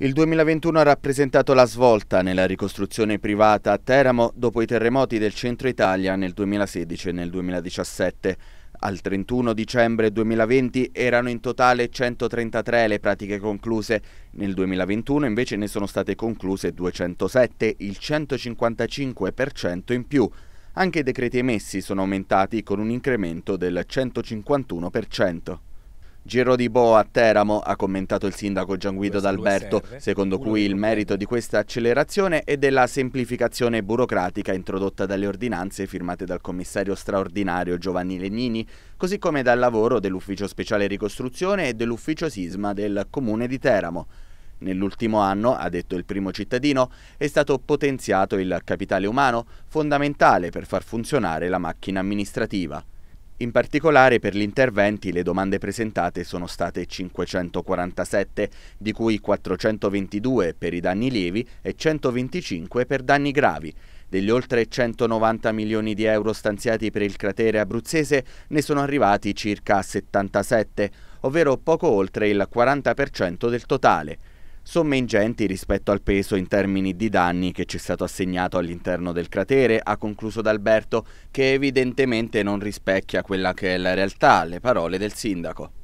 Il 2021 ha rappresentato la svolta nella ricostruzione privata a Teramo dopo i terremoti del centro Italia nel 2016 e nel 2017. Al 31 dicembre 2020 erano in totale 133 le pratiche concluse, nel 2021 invece ne sono state concluse 207, il 155% in più. Anche i decreti emessi sono aumentati con un incremento del 151%. Giro di Boa a Teramo, ha commentato il sindaco Gian Guido D'Alberto, secondo cui il merito di questa accelerazione è della semplificazione burocratica introdotta dalle ordinanze firmate dal commissario straordinario Giovanni Legnini, così come dal lavoro dell'ufficio speciale ricostruzione e dell'ufficio sisma del comune di Teramo. Nell'ultimo anno, ha detto il primo cittadino, è stato potenziato il capitale umano, fondamentale per far funzionare la macchina amministrativa. In particolare per gli interventi le domande presentate sono state 547, di cui 422 per i danni lievi e 125 per danni gravi. Degli oltre 190 milioni di euro stanziati per il cratere abruzzese ne sono arrivati circa 77, ovvero poco oltre il 40% del totale somme ingenti rispetto al peso in termini di danni che ci è stato assegnato all'interno del cratere, ha concluso D'Alberto, che evidentemente non rispecchia quella che è la realtà, le parole del sindaco.